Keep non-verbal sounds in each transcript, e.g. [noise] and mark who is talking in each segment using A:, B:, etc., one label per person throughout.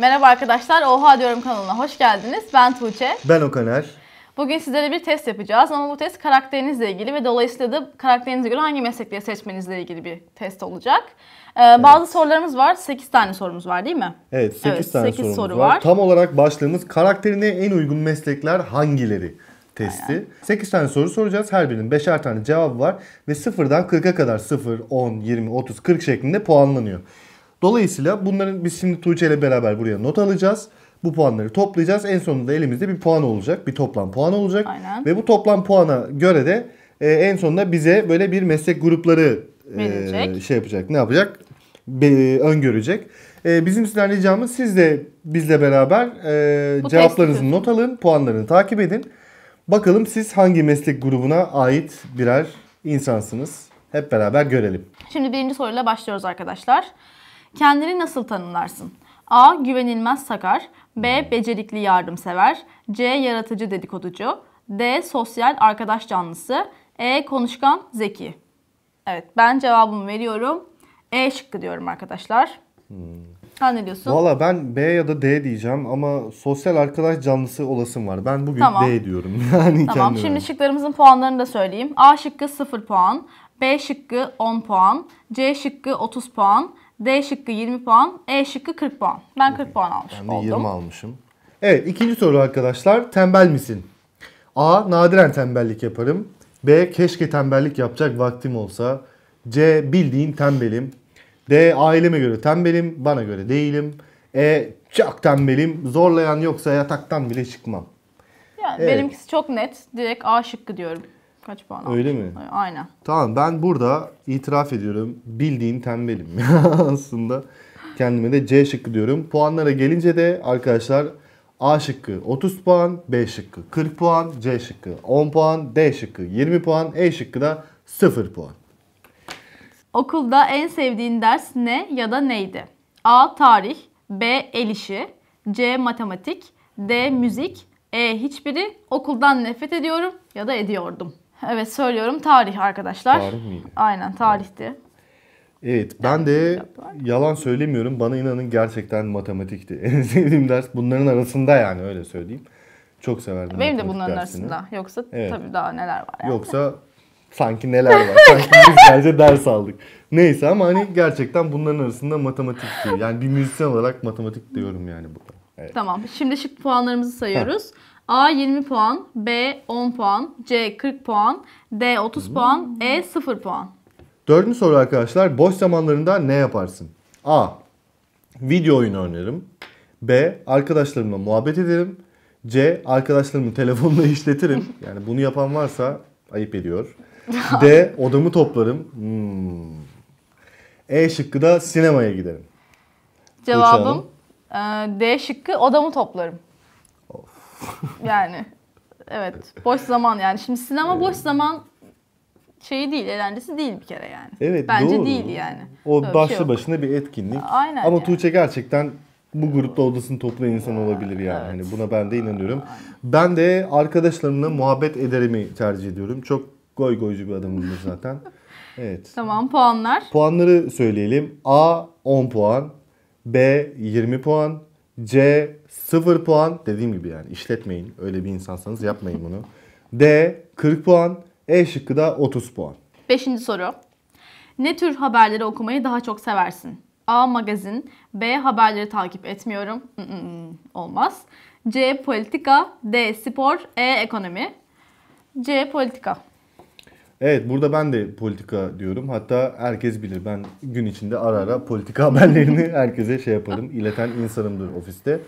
A: Merhaba arkadaşlar, Oha Diyorum kanalına hoş geldiniz. Ben Tuğçe. Ben Okaner. Bugün sizlere bir test yapacağız ama bu test karakterinizle ilgili ve dolayısıyla da karakterinize göre hangi meslekleri seçmenizle ilgili bir test olacak. Ee, evet. Bazı sorularımız var. 8 tane sorumuz var değil mi?
B: Evet 8 evet, tane 8 sorumuz soru var. var. Tam olarak başlığımız karakterine en uygun meslekler hangileri? testi. Aynen. 8 tane soru soracağız. Her birinin 5'er tane cevabı var ve 0'dan 40'a kadar 0, 10, 20, 30, 40 şeklinde puanlanıyor. Dolayısıyla bunların biz şimdi Tuğçe ile beraber buraya not alacağız. Bu puanları toplayacağız. En sonunda elimizde bir puan olacak. Bir toplam puan olacak. Aynen. Ve bu toplam puana göre de e, en sonunda bize böyle bir meslek grupları e, şey yapacak. Ne yapacak? Be, öngörecek. E, bizim sizden ricamız siz de bizle beraber e, bu cevaplarınızı not alın. Puanlarını takip edin. Bakalım siz hangi meslek grubuna ait birer insansınız. Hep beraber görelim.
A: Şimdi birinci soruyla başlıyoruz arkadaşlar. Kendini nasıl tanımlarsın? A. Güvenilmez sakar. B. Becerikli yardımsever. C. Yaratıcı dedikoducu. D. Sosyal arkadaş canlısı. E. Konuşkan zeki. Evet ben cevabımı veriyorum. E şıkkı diyorum arkadaşlar. Hmm. Sen ne diyorsun? Valla
B: ben B ya da D diyeceğim ama sosyal arkadaş canlısı olasım var. Ben bugün tamam. D diyorum. [laughs] yani tamam şimdi
A: şıklarımızın puanlarını da söyleyeyim. A şıkkı 0 puan. B şıkkı 10 puan. C şıkkı 30 puan. D şıkkı 20 puan, E şıkkı 40 puan. Ben 40 puan almış oldum. Ben de oldum. 20
B: almışım. Evet ikinci soru arkadaşlar. Tembel misin? A. Nadiren tembellik yaparım. B. Keşke tembellik yapacak vaktim olsa. C. Bildiğin tembelim. D. Aileme göre tembelim. Bana göre değilim. E. Çok tembelim. Zorlayan yoksa yataktan bile çıkmam.
A: Yani Evet. benimkisi çok net. Direkt A şıkkı diyorum kaç puan almış. Öyle
B: mi? Aynen. Tamam ben burada itiraf ediyorum. Bildiğin tembelim [laughs] aslında. Kendime de C şıkkı diyorum. Puanlara gelince de arkadaşlar A şıkkı 30 puan, B şıkkı 40 puan, C şıkkı 10 puan, D şıkkı 20 puan, E şıkkı da 0 puan.
A: Okulda en sevdiğin ders ne ya da neydi? A. Tarih B. El işi C. Matematik D. Müzik e hiçbiri okuldan nefret ediyorum ya da ediyordum. Evet söylüyorum tarih arkadaşlar. Tarih miydi? Aynen tarihti.
B: Evet ben de şey yalan söylemiyorum. Bana inanın gerçekten matematikti. [laughs] En sevdiğim ders bunların arasında yani öyle söyleyeyim. Çok severdim. Benim de bunların dersini. arasında.
A: Yoksa evet. tabii daha neler var
B: yani. Yoksa sanki neler var. [laughs] sanki biz sadece ders aldık. Neyse ama hani gerçekten bunların arasında matematikti. Yani bir müzisyen olarak matematik diyorum yani burada. Evet.
A: Tamam. Şimdi şık puanlarımızı sayıyoruz. A 20 puan, B 10 puan, C 40 puan, D 30 hmm. puan, E 0 puan.
B: Dördüncü soru arkadaşlar. Boş zamanlarında ne yaparsın? A. Video oyunu oynarım. B. Arkadaşlarımla muhabbet ederim. C. Arkadaşlarımı [laughs] telefonla işletirim. Yani bunu yapan varsa ayıp ediyor. D. [laughs] Odamı toplarım. Hmm. E şıkkı da sinemaya giderim. Cevabım
A: e, D şıkkı odamı toplarım yani evet boş zaman yani. Şimdi sinema evet. boş zaman şeyi değil, eğlencesi değil bir kere yani. Evet Bence doğru. değil yani. O Öyle şey başlı şey
B: başına bir etkinlik. Aynen Ama yani. Tuğçe gerçekten bu grupta odasını toplayan insan olabilir yani. Hani evet. Hani buna ben de inanıyorum. Ben de arkadaşlarımla muhabbet ederimi tercih ediyorum. Çok goy goycu bir adamımdır zaten. [laughs] Evet.
A: Tamam puanlar.
B: Puanları söyleyelim. A 10 puan, B 20 puan, C 0 puan dediğim gibi yani işletmeyin. Öyle bir insansanız yapmayın bunu. D 40 puan. E şıkkı da 30 puan.
A: Beşinci soru. Ne tür haberleri okumayı daha çok seversin? A. Magazin. B. Haberleri takip etmiyorum. Mm, mm, mm, olmaz. C. Politika. D. Spor. E. Ekonomi. C. Politika.
B: Evet burada ben de politika diyorum. Hatta herkes bilir ben gün içinde ara ara politika haberlerini [laughs] herkese şey yaparım. ileten insanımdır ofiste.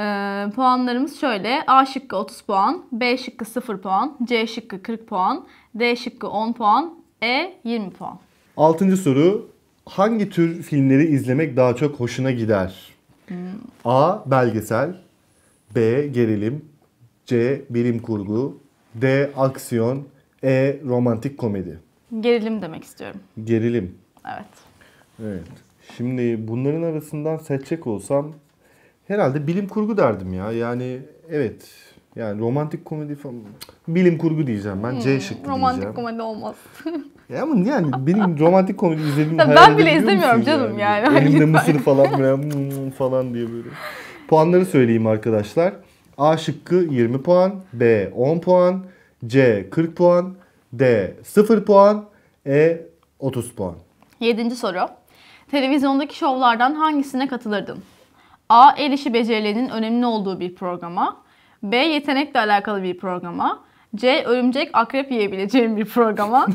A: Ee, puanlarımız şöyle. A şıkkı 30 puan, B şıkkı 0 puan, C şıkkı 40 puan, D şıkkı 10 puan, E 20 puan.
B: Altıncı soru. Hangi tür filmleri izlemek daha çok hoşuna gider? Hmm. A. Belgesel B. Gerilim C. Bilim kurgu D. Aksiyon E. Romantik komedi
A: Gerilim demek istiyorum. Gerilim. Evet.
B: Evet. Şimdi bunların arasından seçecek olsam herhalde bilim kurgu derdim ya. Yani evet yani romantik komedi falan. Bilim kurgu diyeceğim ben. Hmm, C şıkkı romantik diyeceğim. Romantik
A: komedi olmaz. [laughs]
B: ya ama yani benim romantik komedi izlediğim Ben bile izlemiyorum canım yani. yani. Elimde mısır falan hmm, falan diye böyle. Puanları söyleyeyim arkadaşlar. A şıkkı 20 puan, B 10 puan, C 40 puan, D 0 puan, E 30 puan.
A: Yedinci soru. Televizyondaki şovlardan hangisine katılırdın? A. El işi becerilerinin önemli olduğu bir programa. B. Yetenekle alakalı bir programa. C. Örümcek akrep yiyebileceğim bir programa.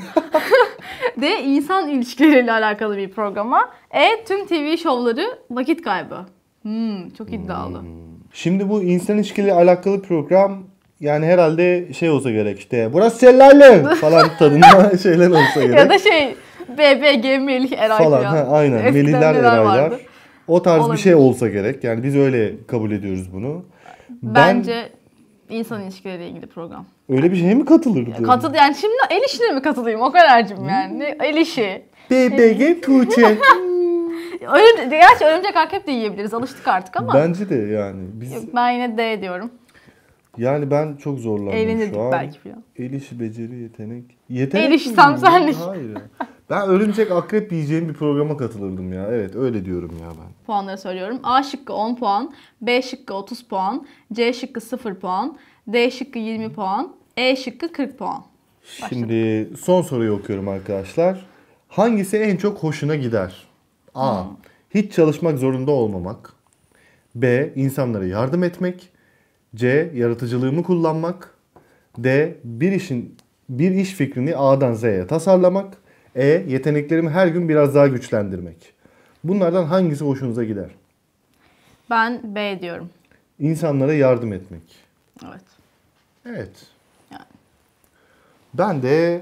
A: [laughs] D. insan ilişkileriyle alakalı bir programa. E. Tüm TV şovları vakit kaybı. Hmm, çok iddialı. Hmm.
B: Şimdi bu insan ilişkileriyle alakalı program yani herhalde şey olsa gerek işte burası şelale falan [laughs] tadında şeyler olsa gerek. ya da
A: şey BBG Melih Eraylar. Falan ha, aynen Melihler Eraylar. Vardı.
B: O tarz Olabilir. bir şey olsa gerek. Yani biz öyle kabul ediyoruz bunu. Bence
A: ben... insan ilişkileriyle ilgili program.
B: Öyle bir şeye mi katılırdı? Katıl
A: yani şimdi el işine mi katılayım o kadarcığım yani. El işi.
B: BBG [laughs] Tuğçe.
A: Örümcek, gerçi örümcek akrep de yiyebiliriz. Alıştık artık ama. Bence
B: de yani. Biz...
A: ben yine D diyorum.
B: Yani ben çok zorlandım Eğlenirdik şu an. belki falan. El işi, beceri, yetenek. Yetenek El işi, tam Hayır. [laughs] Ben örümcek akrep yiyeceğim bir programa katılırdım ya. Evet öyle diyorum ya ben.
A: Puanları söylüyorum. A şıkkı 10 puan, B şıkkı 30 puan, C şıkkı 0 puan, D şıkkı 20 puan, E şıkkı 40 puan.
B: Başladık. Şimdi son soruyu okuyorum arkadaşlar. Hangisi en çok hoşuna gider? A. Hmm. Hiç çalışmak zorunda olmamak. B. insanlara yardım etmek. C. Yaratıcılığımı kullanmak. D. Bir işin bir iş fikrini A'dan Z'ye tasarlamak. E. Yeteneklerimi her gün biraz daha güçlendirmek. Bunlardan hangisi hoşunuza gider?
A: Ben B diyorum.
B: İnsanlara yardım etmek. Evet. Evet. Yani. Ben de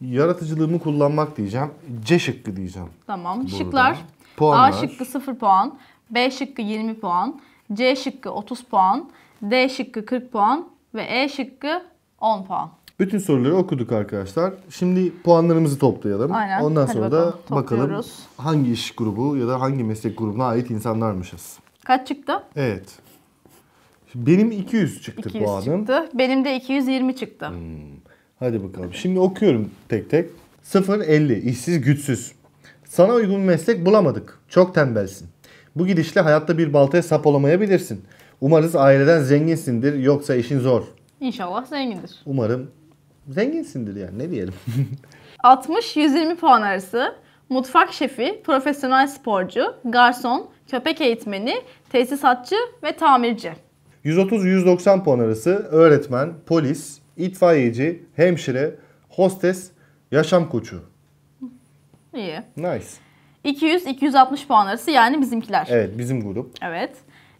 B: yaratıcılığımı kullanmak diyeceğim. C şıkkı diyeceğim.
A: Tamam. Burada. Şıklar. Puanlar. A şıkkı 0 puan. B şıkkı 20 puan. C şıkkı 30 puan. D şıkkı 40 puan. Ve E şıkkı 10 puan.
B: Bütün soruları okuduk arkadaşlar. Şimdi puanlarımızı toplayalım. Aynen. Ondan Hadi sonra bakalım. da bakalım Topluyoruz. hangi iş grubu ya da hangi meslek grubuna ait insanlarmışız. Kaç çıktı? Evet. Benim 200 çıktı 200 puanım. çıktı.
A: Benim de 220 çıktı. Hmm.
B: Hadi bakalım. Şimdi okuyorum tek tek. 0.50 işsiz güçsüz. Sana uygun meslek bulamadık. Çok tembelsin. Bu gidişle hayatta bir baltaya sap olamayabilirsin. Umarız aileden zenginsindir yoksa işin zor.
A: İnşallah zengindir.
B: Umarım zenginsindir yani ne diyelim.
A: 60-120 [laughs] puan arası mutfak şefi, profesyonel sporcu, garson, köpek eğitmeni, tesisatçı ve tamirci.
B: 130-190 puan arası öğretmen, polis, itfaiyeci, hemşire, hostes, yaşam koçu. İyi. Nice.
A: 200-260 puan arası yani bizimkiler. Evet bizim grup. Evet.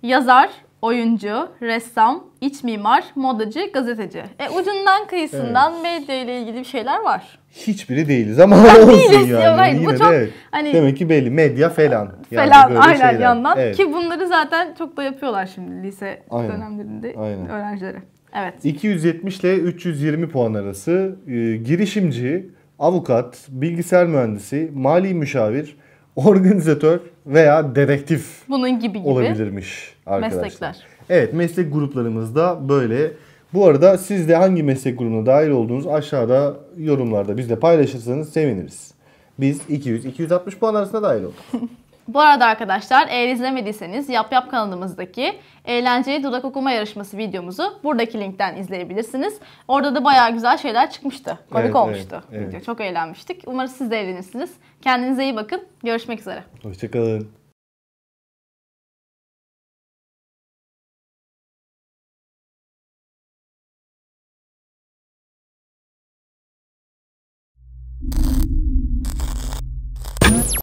A: Yazar, oyuncu, ressam, iç mimar, modacı, gazeteci. E ucundan kıyısından evet. medya ile ilgili bir şeyler var.
B: Hiçbiri değiliz ama ben [laughs] olsun değiliz. yani. Ya, hayır, Yine bu çok, de, hani, demek ki belli medya falan. falan böyle aynen şeyler. yandan evet. ki
A: bunları zaten çok da yapıyorlar şimdi lise aynen. dönemlerinde aynen. öğrencileri. Evet.
B: 270 ile 320 puan arası e, girişimci, avukat, bilgisayar mühendisi, mali müşavir, organizatör, veya dedektif
A: Bunun gibi gibi
B: olabilirmiş arkadaşlar. meslekler. Evet meslek gruplarımız da böyle. Bu arada siz de hangi meslek grubuna dahil olduğunuz aşağıda yorumlarda bizle paylaşırsanız seviniriz. Biz 200-260 puan arasında dahil olduk. [laughs]
A: Bu arada arkadaşlar eğer izlemediyseniz Yap Yap kanalımızdaki eğlenceli dudak okuma yarışması videomuzu buradaki linkten izleyebilirsiniz. Orada da bayağı güzel şeyler çıkmıştı. Komik evet, olmuştu evet, Evet. Çok eğlenmiştik. Umarım siz de eğlenirsiniz. Kendinize iyi bakın. Görüşmek üzere.
B: Hoşçakalın.